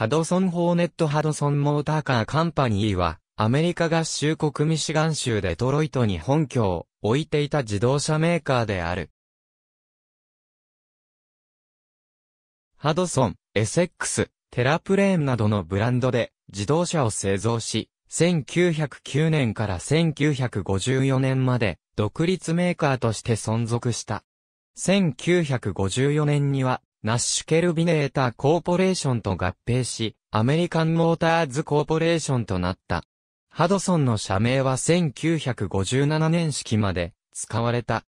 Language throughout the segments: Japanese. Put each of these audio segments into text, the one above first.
ハドソン・ホーネット・ハドソン・モーターカー・カンパニーは、アメリカ合衆国ミシガン州デトロイトに本拠を置いていた自動車メーカーである。ハドソン、エセックス、テラプレーンなどのブランドで自動車を製造し、1909年から1954年まで独立メーカーとして存続した。1954年にはナッシュケルビネーターコーポレーションと合併し、アメリカンモーターズコーポレーションとなった。ハドソンの社名は1957年式まで使われた。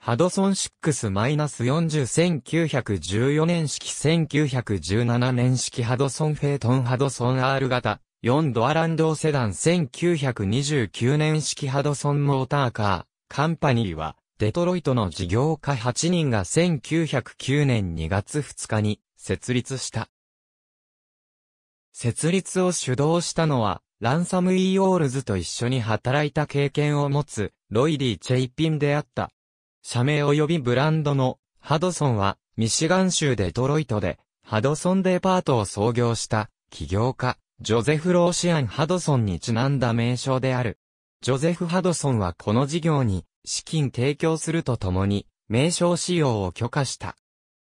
ハドソン6-401914年式1917年式ハドソンフェイトンハドソン R 型4ドアランドセダン1929年式ハドソンモーターカーカンパニーはデトロイトの事業家8人が1909年2月2日に設立した。設立を主導したのは、ランサム・イー・オールズと一緒に働いた経験を持つ、ロイリー・チェイピンであった。社名及びブランドの、ハドソンは、ミシガン州デトロイトで、ハドソンデパートを創業した、起業家、ジョゼフ・ローシアン・ハドソンにちなんだ名称である。ジョゼフ・ハドソンはこの事業に、資金提供するとともに、名称使用を許可した。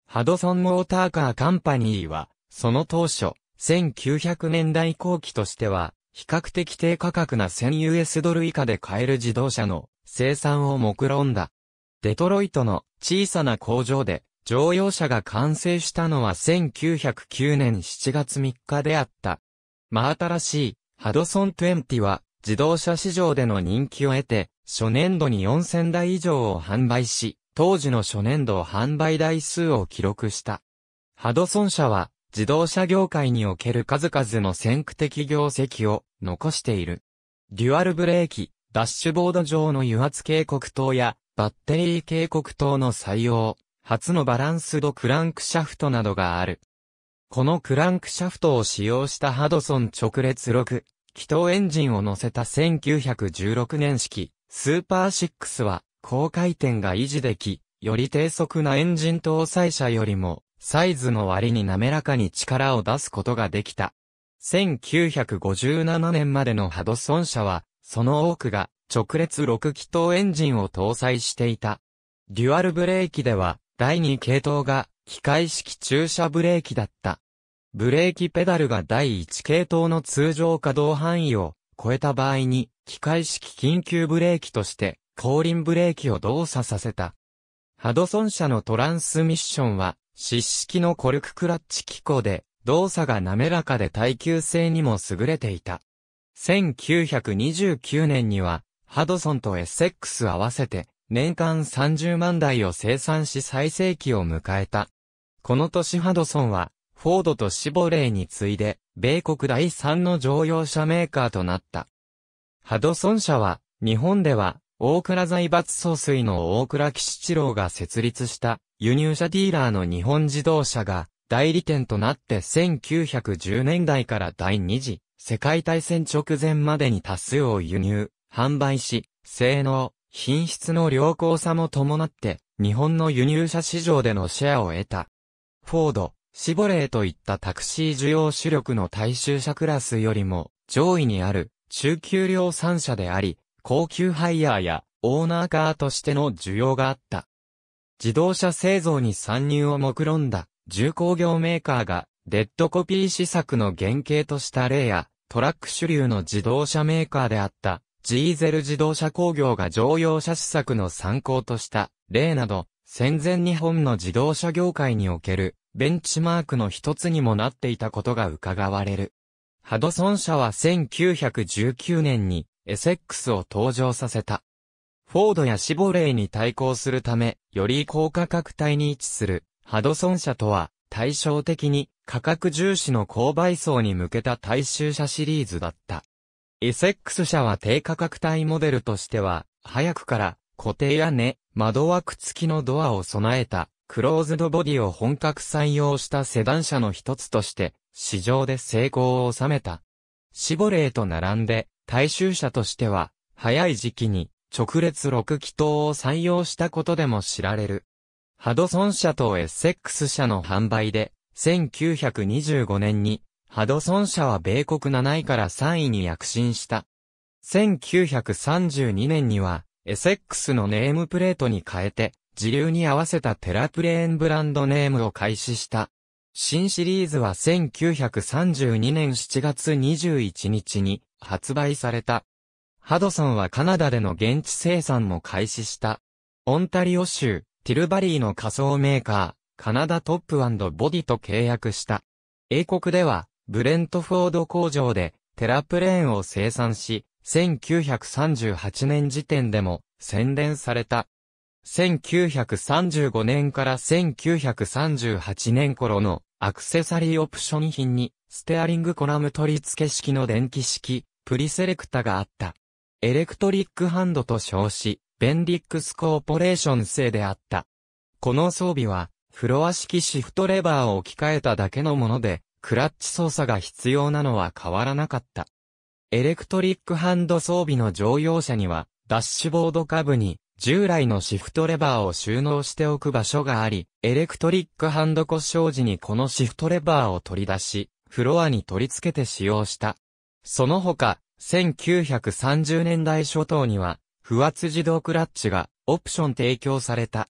ハドソン・モーターカー・カンパニーは、その当初、1900年代後期としては、比較的低価格な 1000US ドル以下で買える自動車の生産を目論んだ。デトロイトの小さな工場で乗用車が完成したのは1909年7月3日であった。真新しいハドソン20は自動車市場での人気を得て初年度に4000台以上を販売し、当時の初年度販売台数を記録した。ハドソン社は、自動車業界における数々の先駆的業績を残している。デュアルブレーキ、ダッシュボード上の油圧警告灯やバッテリー警告灯の採用、初のバランスドクランクシャフトなどがある。このクランクシャフトを使用したハドソン直列6、気筒エンジンを乗せた1916年式、スーパー6は、高回転が維持でき、より低速なエンジン搭載車よりも、サイズの割に滑らかに力を出すことができた。1957年までのハドソン車は、その多くが直列6気筒エンジンを搭載していた。デュアルブレーキでは、第2系統が機械式駐車ブレーキだった。ブレーキペダルが第1系統の通常稼働範囲を超えた場合に、機械式緊急ブレーキとして、後輪ブレーキを動作させた。ハドソン社のトランスミッションは、湿式のコルククラッチ機構で、動作が滑らかで耐久性にも優れていた。1929年には、ハドソンとエセックス合わせて、年間30万台を生産し最盛期を迎えた。この年ハドソンは、フォードとシボレーに次いで、米国第3の乗用車メーカーとなった。ハドソン社は、日本では、大倉財閥総帥の大倉吉一郎が設立した輸入車ディーラーの日本自動車が代理店となって1910年代から第二次世界大戦直前までに多数を輸入、販売し、性能、品質の良好さも伴って日本の輸入車市場でのシェアを得た。フォード、シボレーといったタクシー需要主力の大衆車クラスよりも上位にある中級量産車であり、高級ハイヤーやオーナーカーとしての需要があった。自動車製造に参入を目論んだ重工業メーカーがデッドコピー施策の原型とした例やトラック主流の自動車メーカーであったジーゼル自動車工業が乗用車施策の参考とした例など戦前日本の自動車業界におけるベンチマークの一つにもなっていたことが伺われる。ハドソン社は1919年にエセックスを登場させた。フォードやシボレーに対抗するため、より高価格帯に位置するハドソン社とは対照的に価格重視の購買層に向けた大衆車シリーズだった。エセックス社は低価格帯モデルとしては、早くから固定屋根、窓枠付きのドアを備えたクローズドボディを本格採用したセダン車の一つとして市場で成功を収めた。シボレーと並んで、大衆車としては、早い時期に、直列6気筒を採用したことでも知られる。ハドソン社とエッセックス社の販売で、1925年に、ハドソン社は米国7位から3位に躍進した。1932年には、エセックスのネームプレートに変えて、自流に合わせたテラプレーンブランドネームを開始した。新シリーズは1932年7月21日に発売された。ハドソンはカナダでの現地生産も開始した。オンタリオ州、ティルバリーの仮想メーカー、カナダトップボディと契約した。英国では、ブレントフォード工場で、テラプレーンを生産し、1938年時点でも、洗練された。1935年から1938年頃のアクセサリーオプション品にステアリングコラム取り付け式の電気式プリセレクタがあった。エレクトリックハンドと称し、ベンディックスコーポレーション製であった。この装備はフロア式シフトレバーを置き換えただけのもので、クラッチ操作が必要なのは変わらなかった。エレクトリックハンド装備の乗用車には、ダッシュボード下部に従来のシフトレバーを収納しておく場所があり、エレクトリックハンド故障時にこのシフトレバーを取り出し、フロアに取り付けて使用した。その他、1930年代初頭には、不圧自動クラッチがオプション提供された。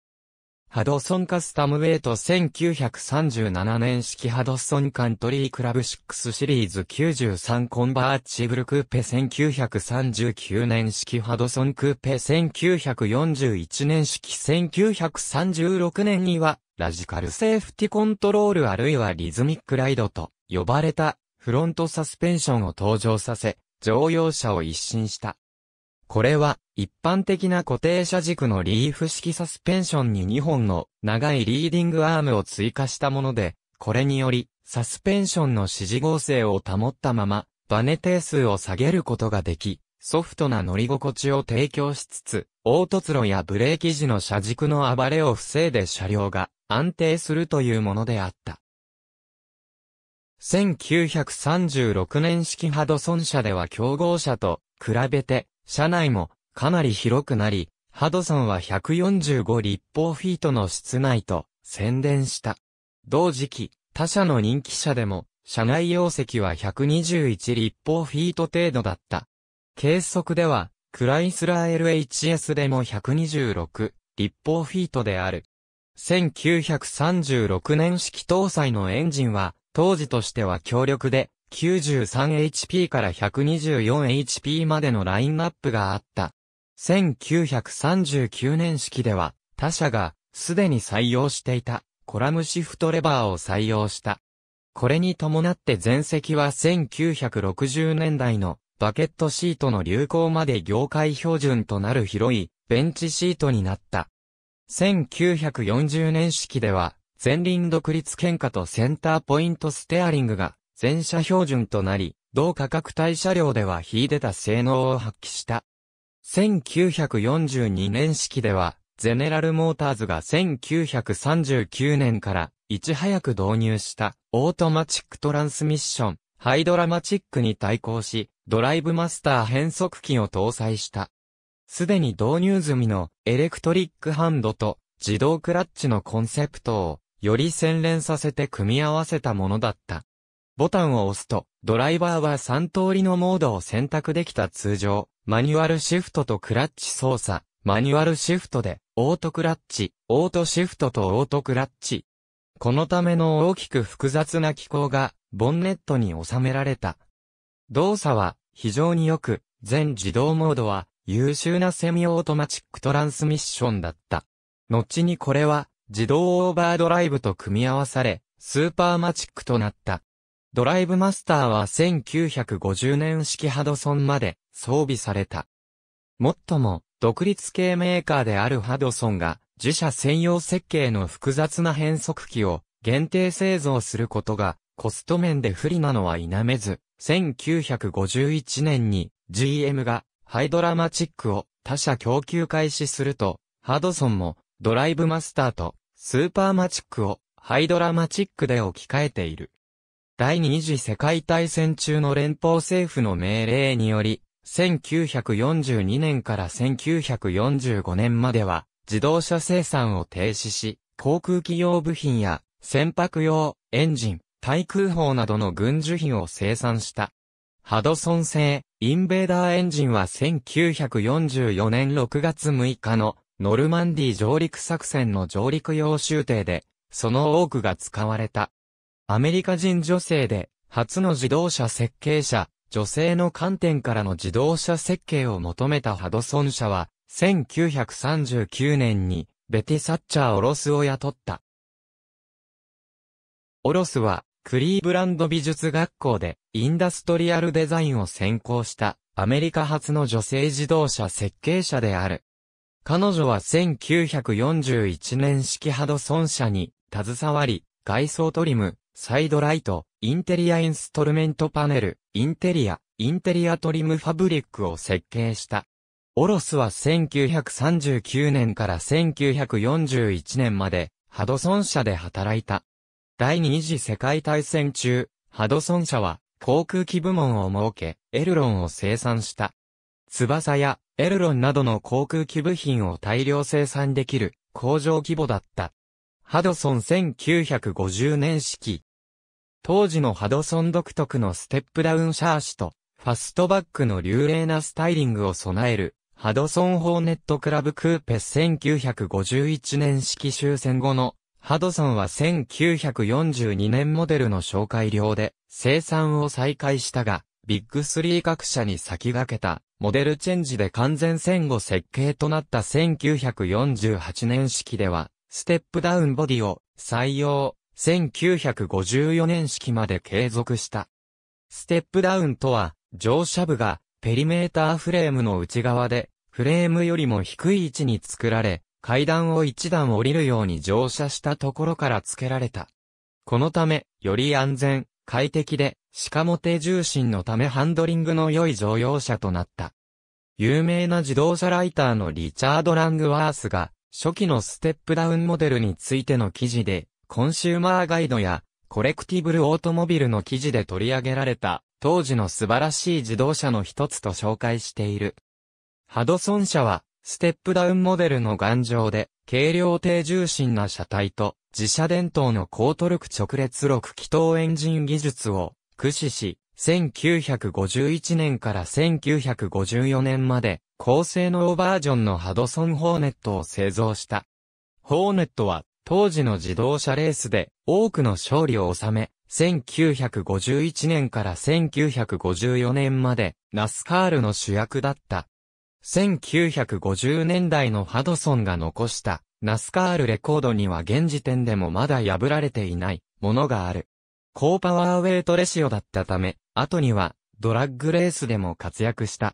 ハドソンカスタムウェイト1937年式ハドソンカントリークラブ6シリーズ93コンバーチブルクーペ1939年式ハドソンクーペ1941年式1936年にはラジカルセーフティコントロールあるいはリズミックライドと呼ばれたフロントサスペンションを登場させ乗用車を一新した。これは、一般的な固定車軸のリーフ式サスペンションに2本の長いリーディングアームを追加したもので、これにより、サスペンションの支持合成を保ったまま、バネ定数を下げることができ、ソフトな乗り心地を提供しつつ、凹凸路やブレーキ時の車軸の暴れを防いで車両が安定するというものであった。1936年式ハドソン車では競合車と比べて車内もかなり広くなり、ハドソンは145立方フィートの室内と宣伝した。同時期、他社の人気車でも、車内容積は121立方フィート程度だった。計測では、クライスラー LHS でも126立方フィートである。1936年式搭載のエンジンは、当時としては強力で、93HP から 124HP までのラインナップがあった。1939年式では、他社が、すでに採用していた、コラムシフトレバーを採用した。これに伴って全席は1960年代のバケットシートの流行まで業界標準となる広いベンチシートになった。1940年式では前輪独立喧嘩とセンターポイントステアリングが全車標準となり、同価格帯車両では秀でた性能を発揮した。1942年式では、ゼネラルモーターズが1939年からいち早く導入したオートマチックトランスミッション、ハイドラマチックに対抗し、ドライブマスター変速機を搭載した。すでに導入済みのエレクトリックハンドと自動クラッチのコンセプトをより洗練させて組み合わせたものだった。ボタンを押すと、ドライバーは3通りのモードを選択できた通常、マニュアルシフトとクラッチ操作、マニュアルシフトで、オートクラッチ、オートシフトとオートクラッチ。このための大きく複雑な機構が、ボンネットに収められた。動作は、非常によく、全自動モードは、優秀なセミオートマチックトランスミッションだった。後にこれは、自動オーバードライブと組み合わされ、スーパーマチックとなった。ドライブマスターは1950年式ハドソンまで装備された。もっとも、独立系メーカーであるハドソンが、自社専用設計の複雑な変速機を限定製造することが、コスト面で不利なのは否めず、1951年に GM がハイドラマチックを他社供給開始すると、ハドソンもドライブマスターとスーパーマチックをハイドラマチックで置き換えている。第二次世界大戦中の連邦政府の命令により、1942年から1945年までは、自動車生産を停止し、航空機用部品や、船舶用、エンジン、対空砲などの軍需品を生産した。ハドソン製、インベーダーエンジンは1944年6月6日のノルマンディ上陸作戦の上陸用集艇で、その多くが使われた。アメリカ人女性で、初の自動車設計者、女性の観点からの自動車設計を求めたハドソン社は、1939年に、ベティ・サッチャー・オロスを雇った。オロスは、クリーブランド美術学校で、インダストリアルデザインを専攻した、アメリカ初の女性自動車設計者である。彼女は1941年式ハドソン社に、携わり、外装トリム、サイドライト、インテリアインストルメントパネル、インテリア、インテリアトリムファブリックを設計した。オロスは1939年から1941年まで、ハドソン社で働いた。第二次世界大戦中、ハドソン社は航空機部門を設け、エルロンを生産した。翼やエルロンなどの航空機部品を大量生産できる工場規模だった。ハドソン1950年式。当時のハドソン独特のステップダウンシャーシと、ファストバックの流麗なスタイリングを備える、ハドソンホーネットクラブクーペ1951年式終戦後の、ハドソンは1942年モデルの紹介量で生産を再開したが、ビッグスリー各社に先駆けたモデルチェンジで完全戦後設計となった1948年式では、ステップダウンボディを採用、1954年式まで継続した。ステップダウンとは、乗車部がペリメーターフレームの内側で、フレームよりも低い位置に作られ、階段を一段降りるように乗車したところから付けられた。このため、より安全、快適で、しかも低重心のためハンドリングの良い乗用車となった。有名な自動車ライターのリチャード・ラングワースが、初期のステップダウンモデルについての記事で、コンシューマーガイドやコレクティブルオートモビルの記事で取り上げられた、当時の素晴らしい自動車の一つと紹介している。ハドソン社は、ステップダウンモデルの頑丈で、軽量低重心な車体と、自社電灯の高トルク直列6気筒エンジン技術を駆使し、1951年から1954年まで、高性能バージョンのハドソン・ホーネットを製造した。ホーネットは、当時の自動車レースで多くの勝利を収め、1951年から1954年までナスカールの主役だった。1950年代のハドソンが残したナスカールレコードには現時点でもまだ破られていないものがある。高パワーウェイトレシオだったため、後にはドラッグレースでも活躍した。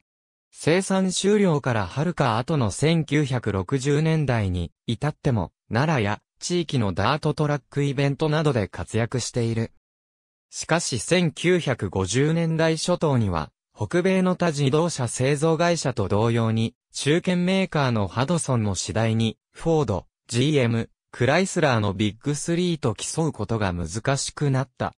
生産終了から遥か後の1960年代に至っても、奈良や地域のダートトラックイベントなどで活躍している。しかし1950年代初頭には、北米の他自動車製造会社と同様に、中堅メーカーのハドソンも次第に、フォード、GM、クライスラーのビッグ3と競うことが難しくなった。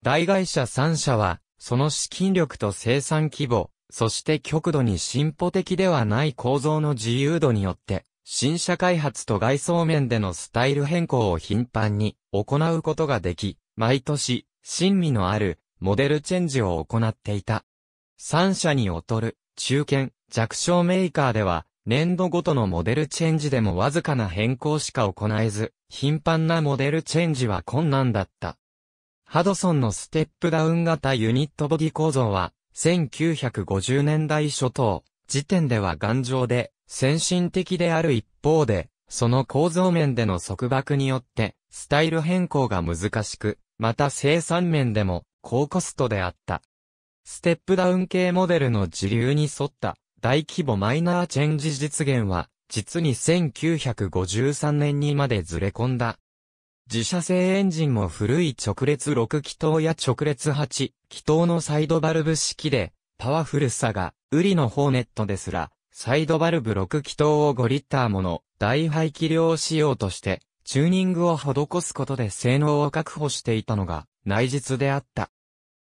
大会社3社は、その資金力と生産規模、そして極度に進歩的ではない構造の自由度によって、新車開発と外装面でのスタイル変更を頻繁に行うことができ、毎年、親味のあるモデルチェンジを行っていた。3社に劣る中堅弱小メーカーでは、年度ごとのモデルチェンジでもわずかな変更しか行えず、頻繁なモデルチェンジは困難だった。ハドソンのステップダウン型ユニットボディ構造は、1950年代初頭、時点では頑丈で、先進的である一方で、その構造面での束縛によって、スタイル変更が難しく、また生産面でも高コストであった。ステップダウン系モデルの時流に沿った大規模マイナーチェンジ実現は、実に1953年にまでずれ込んだ。自社製エンジンも古い直列6気筒や直列8気筒のサイドバルブ式で、パワフルさが、ウリのホーネットですら、サイドバルブ6気筒を5リッターもの大排気量仕様として、チューニングを施すことで性能を確保していたのが内実であった。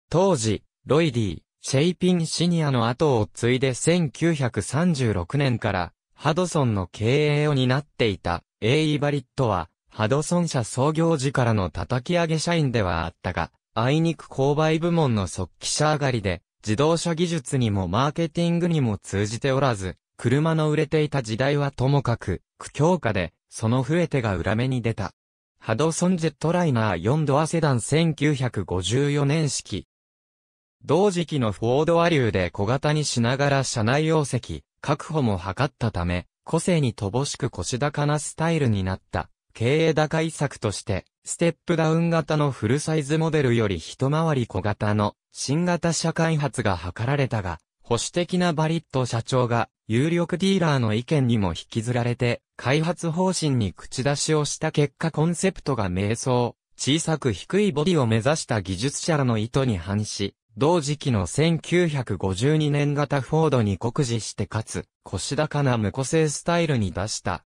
当時、ロイディ、シェイピンシニアの後を継いで1936年からハドソンの経営を担っていた A.E. バリットはハドソン社創業時からの叩き上げ社員ではあったが、あいにく購買部門の速記者上がりで、自動車技術にもマーケティングにも通じておらず、車の売れていた時代はともかく、苦境下で、その増えてが裏目に出た。ハドソンジェットライナー4ドアセダン1954年式、同時期のフォードア流で小型にしながら車内容積、確保も図ったため、個性に乏しく腰高なスタイルになった。経営打開策として、ステップダウン型のフルサイズモデルより一回り小型の新型車開発が図られたが、保守的なバリット社長が有力ディーラーの意見にも引きずられて、開発方針に口出しをした結果コンセプトが迷走、小さく低いボディを目指した技術者らの意図に反し、同時期の1952年型フォードに酷似してかつ、腰高な無個性スタイルに出した。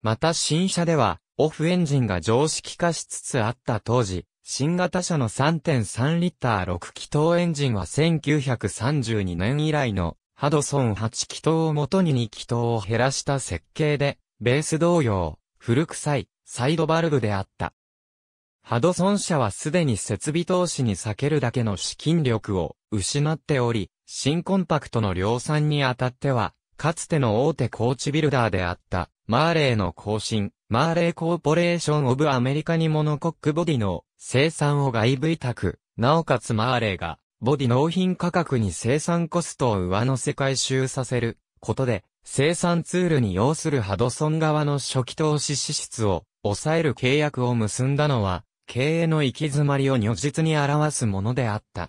また新車では、オフエンジンが常識化しつつあった当時、新型車の3.3リッター6気筒エンジンは1932年以来のハドソン8気筒をもとに2気筒を減らした設計で、ベース同様、古臭いサイドバルブであった。ハドソン社はすでに設備投資に避けるだけの資金力を失っており、新コンパクトの量産にあたっては、かつての大手コーチビルダーであった、マーレーの更新、マーレーコーポレーションオブアメリカにモノコックボディの生産を外部委託、なおかつマーレーが、ボディ納品価格に生産コストを上乗せ回収させることで、生産ツールに要するハドソン側の初期投資支出を抑える契約を結んだのは、経営の行き詰まりを如実に表すものであった。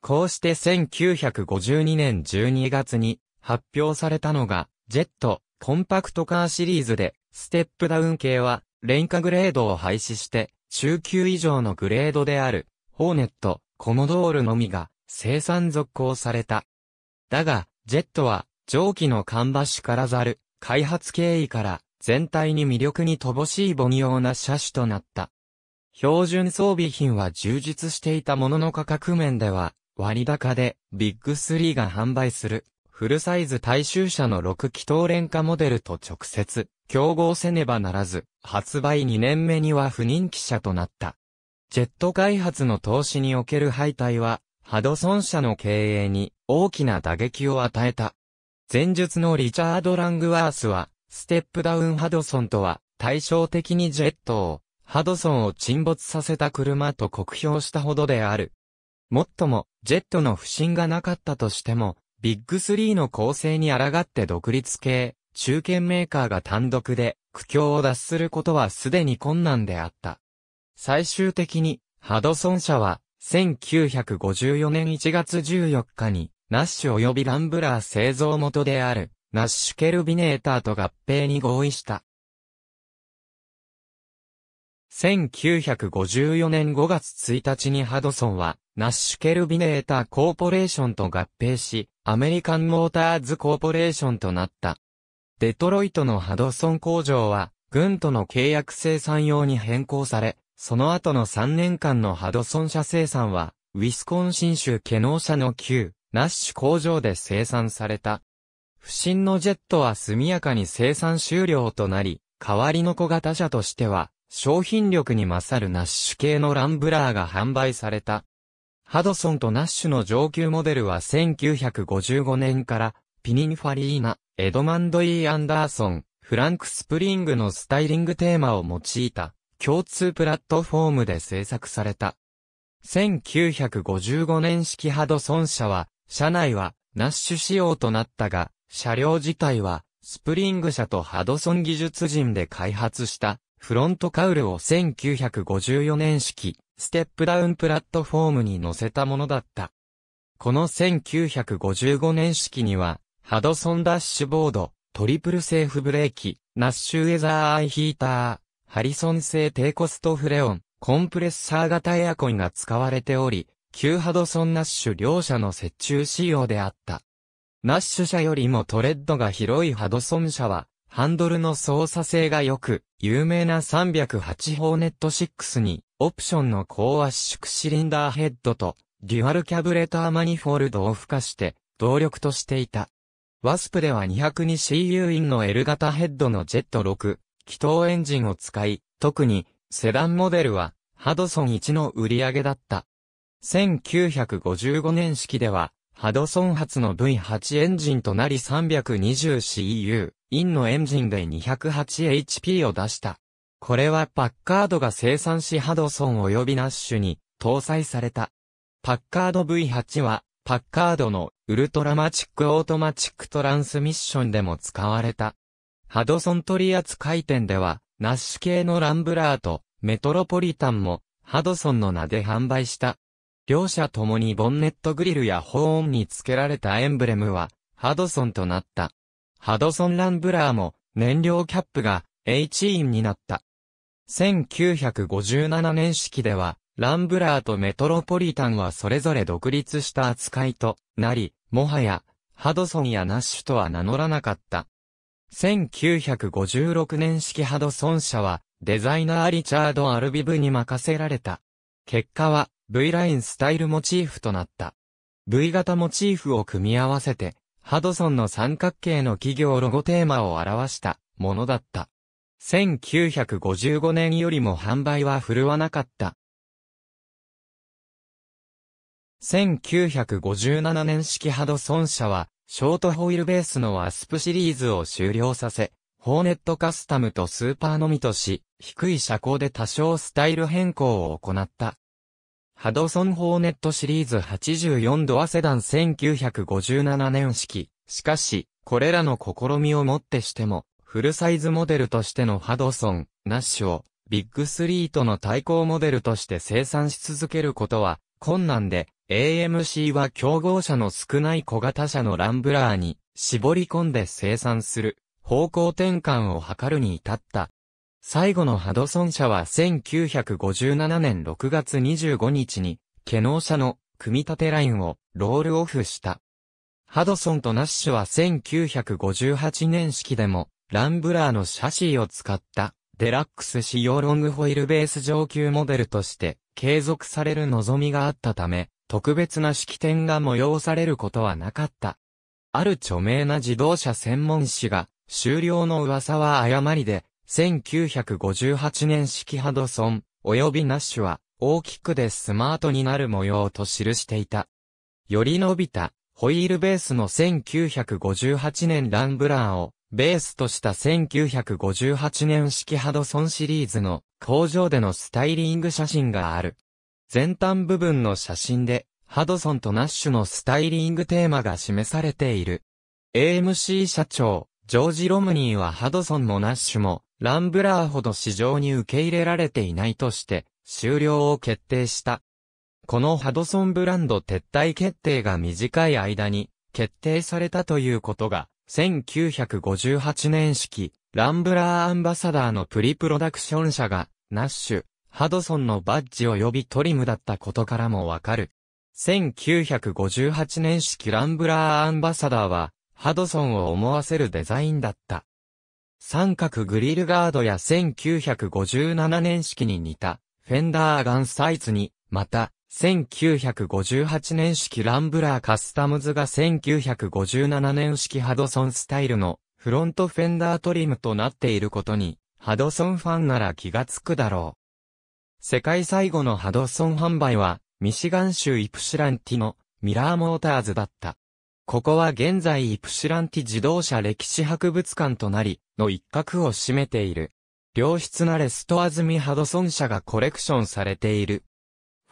こうして1952年12月に発表されたのが、ジェット、コンパクトカーシリーズで、ステップダウン系は、廉価グレードを廃止して、中級以上のグレードである、ホーネット、コモドールのみが、生産続行された。だが、ジェットは、蒸気のンバッシュからざる、開発経緯から、全体に魅力に乏しいボ乳用な車種となった。標準装備品は充実していたものの価格面では、割高で、ビッグ3が販売する、フルサイズ大衆車の6気筒廉価モデルと直接、競合せねばならず、発売2年目には不人気車となった。ジェット開発の投資における敗退は、ハドソン社の経営に大きな打撃を与えた。前述のリチャード・ラングワースは、ステップダウン・ハドソンとは対照的にジェットをハドソンを沈没させた車と酷評したほどである。もっとも、ジェットの不振がなかったとしても、ビッグスリーの構成に抗って独立系、中堅メーカーが単独で苦境を脱することはすでに困難であった。最終的に、ハドソン社は、1954年1月14日に、ナッシュ及びランブラー製造元である、ナッシュケルビネーターと合併に合意した。1954年5月1日にハドソンは、ナッシュケルビネーターコーポレーションと合併し、アメリカンモーターズコーポレーションとなった。デトロイトのハドソン工場は、軍との契約生産用に変更され、その後の3年間のハドソン社生産は、ウィスコンシン州ケノー社の旧、ナッシュ工場で生産された。不審のジェットは速やかに生産終了となり、代わりの小型車としては、商品力に勝るナッシュ系のランブラーが販売された。ハドソンとナッシュの上級モデルは1955年から、ピニンファリーナ、エドマンド・ E・ アンダーソン、フランク・スプリングのスタイリングテーマを用いた、共通プラットフォームで制作された。1955年式ハドソン車は、車内はナッシュ仕様となったが、車両自体は、スプリング社とハドソン技術陣で開発したフロントカウルを1954年式、ステップダウンプラットフォームに乗せたものだった。この1955年式には、ハドソンダッシュボード、トリプルセーフブレーキ、ナッシュウェザーアイヒーター、ハリソン製低コストフレオン、コンプレッサー型エアコンが使われており、旧ハドソンナッシュ両社の折衷仕様であった。ナッシュ社よりもトレッドが広いハドソン社は、ハンドルの操作性が良く、有名な308ホーネット6に、オプションの高圧縮シリンダーヘッドと、デュアルキャブレターマニフォールドを付加して、動力としていた。ワスプでは 202CU インの L 型ヘッドのジェット6、気筒エンジンを使い、特に、セダンモデルは、ハドソン1の売り上げだった。1955年式では、ハドソン発の V8 エンジンとなり 320CU、インのエンジンで 208HP を出した。これはパッカードが生産しハドソン及びナッシュに搭載された。パッカード V8 は、パッカードのウルトラマチックオートマチックトランスミッションでも使われた。ハドソン取扱店では、ナッシュ系のランブラーとメトロポリタンもハドソンの名で販売した。両者ともにボンネットグリルやホーンに付けられたエンブレムは、ハドソンとなった。ハドソンランブラーも、燃料キャップが、H インになった。1957年式では、ランブラーとメトロポリタンはそれぞれ独立した扱いとなり、もはや、ハドソンやナッシュとは名乗らなかった。1956年式ハドソン社は、デザイナーリチャード・アルビブに任せられた。結果は、V ラインスタイルモチーフとなった。V 型モチーフを組み合わせて、ハドソンの三角形の企業ロゴテーマを表したものだった。1955年よりも販売は振るわなかった。1957年式ハドソン社は、ショートホイールベースのアスプシリーズを終了させ、ホーネットカスタムとスーパーのみとし、低い車高で多少スタイル変更を行った。ハドソン・ホーネットシリーズ84ドアセダン1957年式。しかし、これらの試みをもってしても、フルサイズモデルとしてのハドソン、ナッシュを、ビッグスリーとの対抗モデルとして生産し続けることは困難で、AMC は競合車の少ない小型車のランブラーに絞り込んで生産する方向転換を図るに至った。最後のハドソン社は1957年6月25日に、ケノー社の組み立てラインをロールオフした。ハドソンとナッシュは1958年式でも、ランブラーのシャシーを使った、デラックス仕様ロングホイールベース上級モデルとして、継続される望みがあったため、特別な式典が催されることはなかった。ある著名な自動車専門誌が、終了の噂は誤りで、1958年式ハドソン、及びナッシュは、大きくでスマートになる模様と記していた。より伸びた、ホイールベースの1958年ランブラーを、ベースとした1958年式ハドソンシリーズの工場でのスタイリング写真がある。前端部分の写真で、ハドソンとナッシュのスタイリングテーマが示されている。AMC 社長、ジョージ・ロムニーはハドソンもナッシュも、ランブラーほど市場に受け入れられていないとして、終了を決定した。このハドソンブランド撤退決定が短い間に決定されたということが、1958年式、ランブラーアンバサダーのプリプロダクション社が、ナッシュ、ハドソンのバッジ及びトリムだったことからもわかる。1958年式ランブラーアンバサダーは、ハドソンを思わせるデザインだった。三角グリルガードや1957年式に似た、フェンダーガンサイズに、また、1958年式ランブラーカスタムズが1957年式ハドソンスタイルのフロントフェンダートリムとなっていることに、ハドソンファンなら気がつくだろう。世界最後のハドソン販売は、ミシガン州イプシランティのミラーモーターズだった。ここは現在イプシランティ自動車歴史博物館となり、の一角を占めている。良質なレストア済みハドソン社がコレクションされている。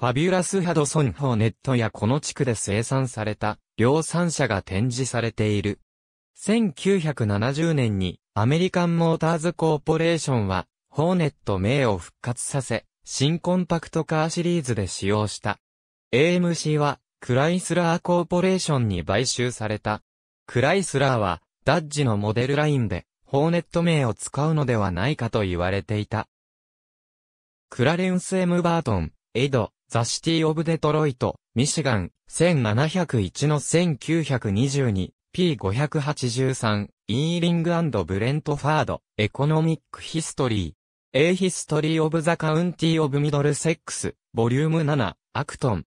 ファビュラスハドソンホーネットやこの地区で生産された量産車が展示されている。1970年にアメリカンモーターズコーポレーションはホーネット名を復活させ、新コンパクトカーシリーズで使用した。AMC はクライスラーコーポレーションに買収された。クライスラーは、ダッジのモデルラインで、ホーネット名を使うのではないかと言われていた。クラレンス・エムバートン、エド、ザ・シティ・オブ・デトロイト、ミシガン、1701の 1922P583、イーリングブレントファード、エコノミック・ヒストリー、A ヒストリー・オブ・ザ・カウンティ・オブ・ミドル・セックス、ボリューム7、アクトン、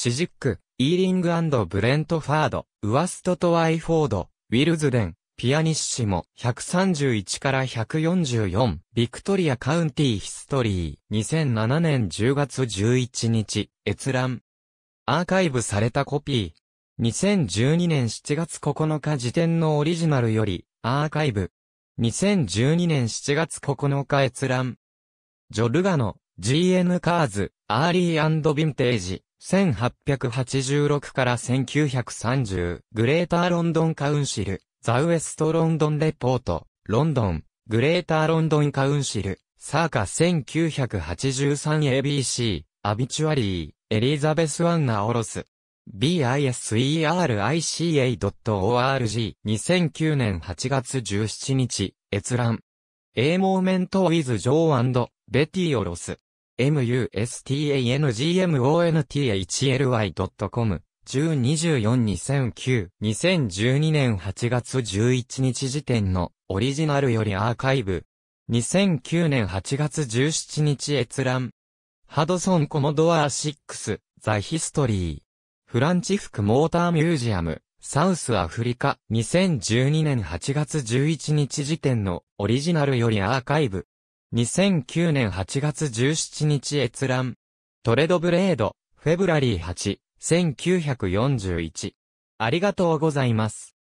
シジック、イーリングブレントファード、ウワストトワイフォード、ウィルズデン、ピアニッシモ、131から144、ビクトリアカウンティヒストリー、2007年10月11日、閲覧。アーカイブされたコピー。2012年7月9日時点のオリジナルより、アーカイブ。2012年7月9日閲覧。ジョルガノ、GN カーズ、アーリーヴィンテージ。1886から1930、グレーターロンドンカウンシル、ザウエストロンドンレポート、ロンドン、グレーターロンドンカウンシル、サーカ 1983ABC、アビチュアリー、エリザベス・ワンナ・オロス。biserica.org 2009年8月17日、閲覧。A Moment with Joe and Betty オロス。mustangmonty.com、10 24 2009、2012年8月11日時点のオリジナルよりアーカイブ。2009年8月17日閲覧。ハドソンコモドア6、ザ・ヒストリー。フランチフクモーターミュージアム、サウスアフリカ、2012年8月11日時点のオリジナルよりアーカイブ。2009年8月17日閲覧。トレードブレード、フェブラリー8、1941。ありがとうございます。